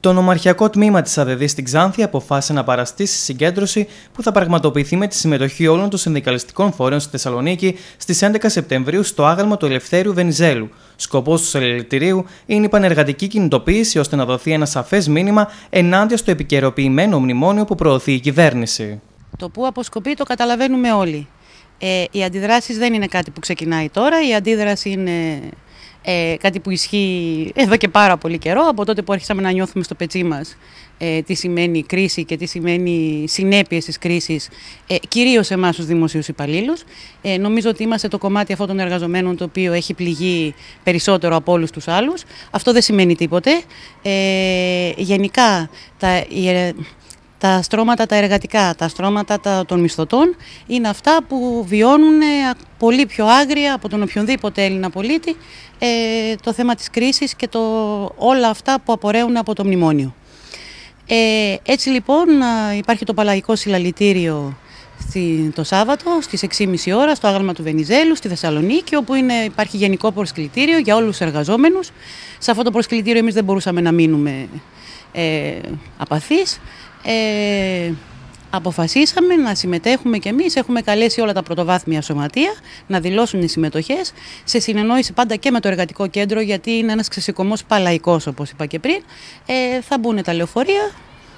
Το νομαρχιακό τμήμα της ΑΔΔ στην Ξάνθη αποφάσισε να παραστήσει συγκέντρωση που θα πραγματοποιηθεί με τη συμμετοχή όλων των συνδικαλιστικών φορέων στη Θεσσαλονίκη στις 11 Σεπτεμβρίου στο άγαλμα του Ελευθέριου Βενιζέλου. Σκοπός του συλλαλητηρίου είναι η πανεργατική κινητοποίηση ώστε να δοθεί ένα σαφές μήνυμα ενάντια στο επικαιροποιημένο μνημόνιο που προωθεί η κυβέρνηση. Το που αποσκοπεί το καταλαβαίνουμε όλοι. Ε, οι αντιδράσεις δεν είναι κάτι που ξεκινάει τώρα, η αντίδραση είναι ε, κάτι που ισχύει εδώ και πάρα πολύ καιρό, από τότε που άρχισαμε να νιώθουμε στο πετσί μας ε, τι σημαίνει κρίση και τι σημαίνει συνέπειες της κρίσης, ε, κυρίως σε εμάς τους δημοσίους υπαλλήλους. Ε, νομίζω ότι είμαστε το κομμάτι αυτών των εργαζομένων το οποίο έχει πληγεί περισσότερο από όλους τους άλλους. Αυτό δεν σημαίνει τίποτε. Ε, γενικά, τα, τα στρώματα τα εργατικά, τα στρώματα τα, των μισθωτών είναι αυτά που βιώνουν ε, πολύ πιο άγρια από τον οποιονδήποτε Έλληνα πολίτη ε, το θέμα της κρίσης και το, όλα αυτά που απορρέουν από το μνημόνιο. Ε, έτσι λοιπόν υπάρχει το Παλαγικό Συλλαλητήριο το Σάββατο στις 6.30 ώρα στο άγαλμα του Βενιζέλου στη Θεσσαλονίκη όπου είναι, υπάρχει γενικό προσκλητήριο για όλους τους εργαζόμενους. Σε αυτό το προσκλητήριο εμείς δεν μπορούσαμε να μείνουμε ε, απαθής, ε, αποφασίσαμε να συμμετέχουμε και εμείς, έχουμε καλέσει όλα τα πρωτοβάθμια σωματεία να δηλώσουν οι συμμετοχές, σε συνεννόηση πάντα και με το εργατικό κέντρο, γιατί είναι ένας ξεσηκωμός παλαϊκός, όπως είπα και πριν, ε, θα μπουν τα λεωφορεία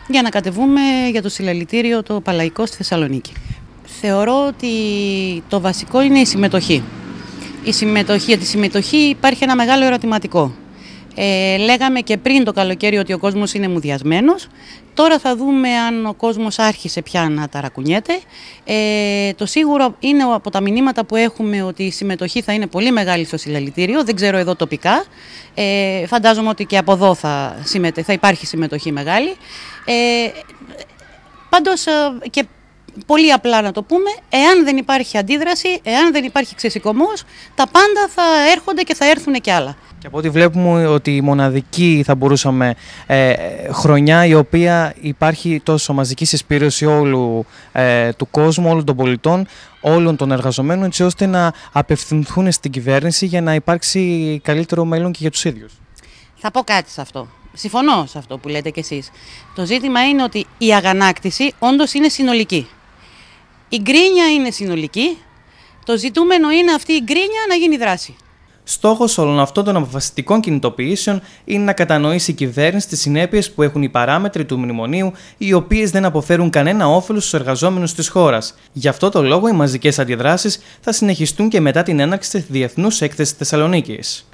για να κατεβούμε για το συλλαλητήριο το παλαϊκό στη Θεσσαλονίκη. Θεωρώ ότι το βασικό είναι η συμμετοχή. Η συμμετοχή, για τη συμμετοχή υπάρχει ένα μεγάλο ερωτηματικό. Ε, λέγαμε και πριν το καλοκαίρι ότι ο κόσμος είναι μουδιασμένος. Τώρα θα δούμε αν ο κόσμος άρχισε πια να ταρακουνιέται. Ε, το σίγουρο είναι από τα μηνύματα που έχουμε ότι η συμμετοχή θα είναι πολύ μεγάλη στο συλλαλητήριο. Δεν ξέρω εδώ τοπικά. Ε, φαντάζομαι ότι και από εδώ θα, συμμετέ, θα υπάρχει συμμετοχή μεγάλη. Ε, πάντως ε, και πολύ απλά να το πούμε, εάν δεν υπάρχει αντίδραση, εάν δεν υπάρχει ξεσηκωμός, τα πάντα θα έρχονται και θα έρθουν και άλλα. Και από ό,τι βλέπουμε ότι η μοναδική θα μπορούσαμε ε, χρονιά η οποία υπάρχει τόσο μαζική συσπήρωση όλου ε, του κόσμου, όλων των πολιτών, όλων των εργαζομένων έτσι ώστε να απευθυνθούν στην κυβέρνηση για να υπάρξει καλύτερο μέλλον και για τους ίδιους. Θα πω κάτι σε αυτό. Συμφωνώ σε αυτό που λέτε κι εσείς. Το ζήτημα είναι ότι η αγανάκτηση όντως είναι συνολική. Η γκρίνια είναι συνολική. Το ζητούμενο είναι αυτή η γκρίνια να γίνει δράση. Στόχος όλων αυτών των αποφασιστικών κινητοποιήσεων είναι να κατανοήσει η κυβέρνηση τις συνέπειες που έχουν οι παράμετροι του μνημονίου, οι οποίες δεν αποφέρουν κανένα όφελος στους εργαζόμενους της χώρας. Γι' αυτό το λόγο, οι μαζικές αντιδράσεις θα συνεχιστούν και μετά την έναρξη της Διεθνούς Έκθεσης Θεσσαλονίκης.